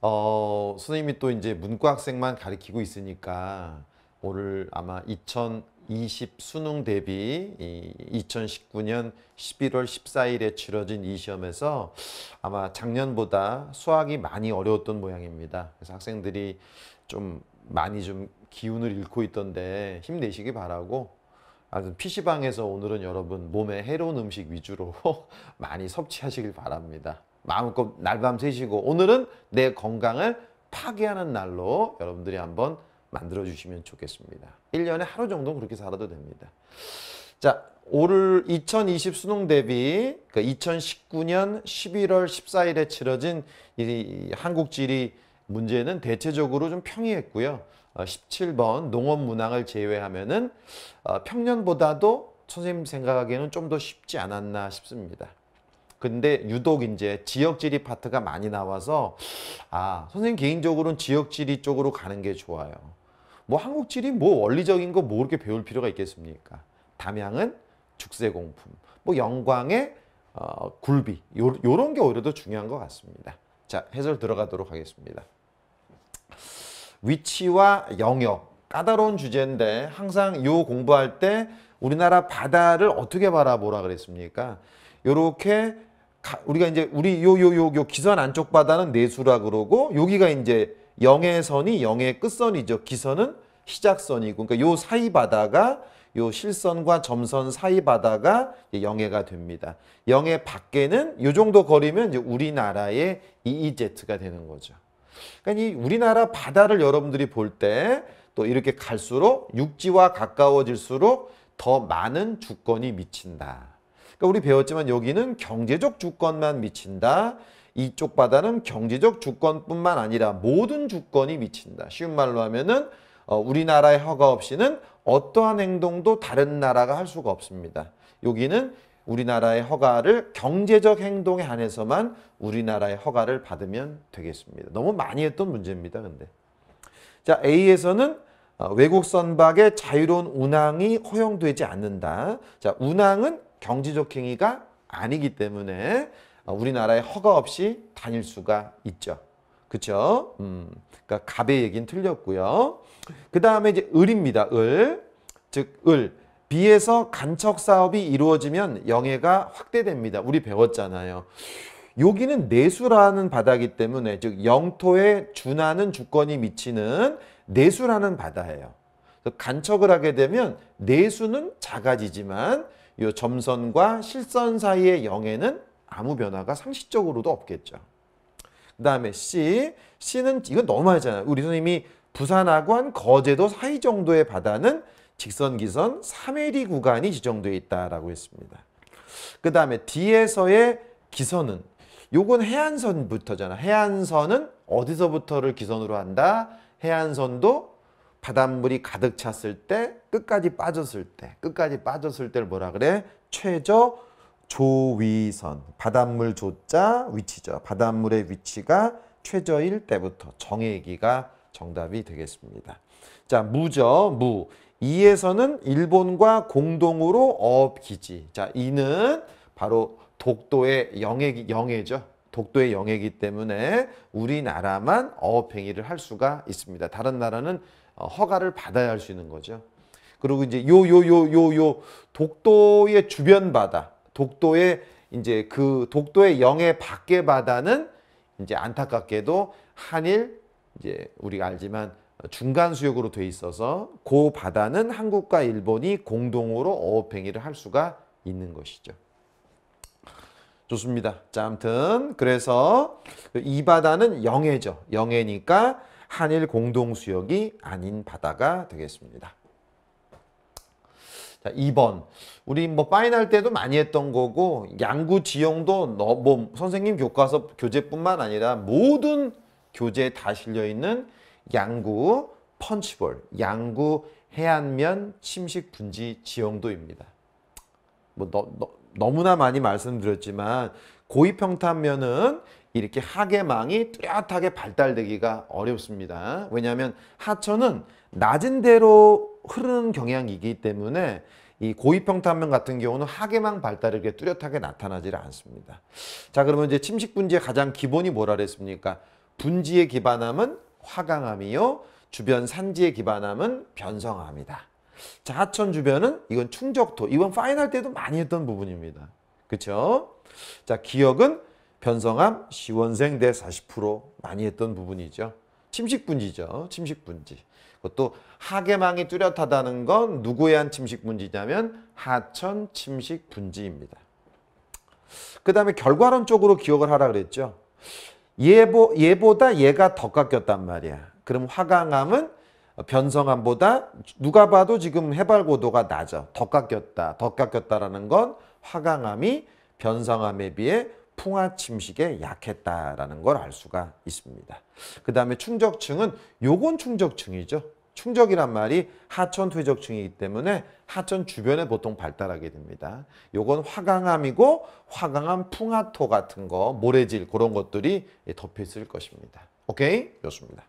어, 선생님이 또 이제 문과 학생만 가르치고 있으니까 오늘 아마 2020 수능 대비 이 2019년 11월 14일에 치러진 이 시험에서 아마 작년보다 수학이 많이 어려웠던 모양입니다. 그래서 학생들이 좀 많이 좀 기운을 잃고 있던데 힘내시기 바라고 아무튼 PC방에서 오늘은 여러분 몸에 해로운 음식 위주로 많이 섭취하시길 바랍니다. 마음껏 날밤 새시고 오늘은 내 건강을 파괴하는 날로 여러분들이 한번 만들어 주시면 좋겠습니다. 1년에 하루 정도 그렇게 살아도 됩니다. 자, 올 2020 수능 대비 그 2019년 11월 14일에 치러진 이 한국 지리 문제는 대체적으로 좀 평이했고요. 17번 어, 농업 문항을 제외하면은 어, 평년보다도 선생님 생각하기에는 좀 더 쉽지 않았나 싶습니다. 근데 유독 이제 지역 지리 파트가 많이 나와서 아 선생님 개인적으로는 지역 지리 쪽으로 가는 게 좋아요. 뭐 한국 지리 뭐 원리적인 거뭐이렇게 배울 필요가 있겠습니까? 담양은 죽세 공품, 뭐 영광의 어, 굴비 요, 요런 게 오히려 더 중요한 것 같습니다. 자 해설 들어가도록 하겠습니다. 위치와 영역 까다로운 주제인데 항상 요 공부할 때 우리나라 바다를 어떻게 바라보라 그랬습니까? 요렇게 우리가 이제 우리 요 요 요 요 기선 안쪽 바다는 내수라 그러고 여기가 이제 영의선이영의 끝선이죠. 기선은 시작선이고 그러니까 요 사이 바다가 요 실선과 점선 사이 바다가 영해가 됩니다. 영해 밖에는 요 정도 거리면 이제 우리나라의 EEZ가 되는 거죠. 그러니까 이 우리나라 바다를 여러분들이 볼 때 또 이렇게 갈수록 육지와 가까워질수록 더 많은 주권이 미친다. 그러니까 우리 배웠지만 여기는 경제적 주권만 미친다. 이쪽 바다는 경제적 주권뿐만 아니라 모든 주권이 미친다. 쉬운 말로 하면은 어, 우리나라의 허가 없이는 어떠한 행동도 다른 나라가 할 수가 없습니다. 여기는 우리나라의 허가를 경제적 행동에 한해서만 우리나라의 허가를 받으면 되겠습니다. 너무 많이 했던 문제입니다. 근데 자 A에서는 어, 외국 선박의 자유로운 운항이 허용되지 않는다. 자 운항은 경제적 행위가 아니기 때문에 어, 우리나라에 허가 없이 다닐 수가 있죠. 그쵸? 음, 그러니까 갑의 얘기는 틀렸고요. 그 다음에 이제 을입니다. 을. 즉, 을. 비에서 간척 사업이 이루어지면 영해가 확대됩니다. 우리 배웠잖아요. 여기는 내수라는 바다기 때문에 즉 영토에 준하는 주권이 미치는 내수라는 바다예요. 간척을 하게 되면 내수는 작아지지만 이 점선과 실선 사이의 영에는 아무 변화가 상식적으로도 없겠죠. 그 다음에 C. C는 이건 너무 하잖아요. 우리 선생님이 부산하고 거제도 사이 정도의 바다는 직선 기선 3L이 구간이 지정되어 있다라고 했습니다. 그 다음에 D에서의 기선은 요건 해안선부터잖아. 해안선은 어디서부터를 기선으로 한다? 해안선도 바닷물이 가득 찼을 때 끝까지 빠졌을 때 끝까지 빠졌을 때를 뭐라 그래? 최저 조위선 바닷물 조자 위치죠. 바닷물의 위치가 최저일 때부터 정의기가 정답이 되겠습니다. 자 무죠 무 2에서는 일본과 공동으로 업기지자 이는 바로 독도의 영해, 영해죠. 독도의 영해이기 때문에 우리나라만 어업행위를 할 수가 있습니다. 다른 나라는 어, 허가를 받아야 할 수 있는 거죠. 그리고 이제 요 요 요 요 요 독도의 주변 바다, 독도의 이제 그 독도의 영해 밖의 바다는 이제 안타깝게도 한일 이제 우리가 알지만 중간 수역으로 돼 있어서 그 바다는 한국과 일본이 공동으로 어업행위를 할 수가 있는 것이죠. 좋습니다. 자, 아무튼 그래서 그 이 바다는 영해죠. 영해니까 한일 공동수역이 아닌 바다가 되겠습니다. 자, 2번. 우리 뭐 파이널 때도 많이 했던 거고 양구 지형도 너, 뭐 선생님 교과서 교재뿐만 아니라 모든 교재에 다 실려 있는 양구 펀치볼, 양구 해안면 침식 분지 지형도입니다. 뭐 너, 너, 너무나 많이 말씀드렸지만 고위평탄면은 이렇게 하계망이 뚜렷하게 발달되기가 어렵습니다. 왜냐하면 하천은 낮은 대로 흐르는 경향이기 때문에 이 고위평탄면 같은 경우는 하계망 발달이 게 뚜렷하게 나타나질 않습니다. 자 그러면 이제 침식분지의 가장 기본이 뭐라 그랬습니까? 분지에 기반함은 화강암이요. 주변 산지에 기반함은 변성암이다. 자, 하천 주변은 이건 충적토. 이번 파이널 때도 많이 했던 부분입니다. 그렇죠? 자, 기억은 변성암, 시원생 대40% 많이 했던 부분이죠. 침식분지죠. 침식분지. 그것도 하계망이 뚜렷하다는 건 누구에 한 침식분지냐면 하천 침식분지입니다. 그 다음에 결과론 쪽으로 기억을 하라 그랬죠. 얘보, 얘보다 얘가 더 깎였단 말이야. 그럼 화강암은 변성암보다 누가 봐도 지금 해발 고도가 낮아. 더 깎였다. 더 깎였다라는 건 화강암이 변성암에 비해 풍화 침식에 약했다라는 걸 알 수가 있습니다. 그 다음에 충적층은 요건 충적층이죠. 충적이란 말이 하천 퇴적층이기 때문에 하천 주변에 보통 발달하게 됩니다. 요건 화강암이고 화강암 풍화토 같은 거 모래질 그런 것들이 덮여 있을 것입니다. 오케이? 좋습니다.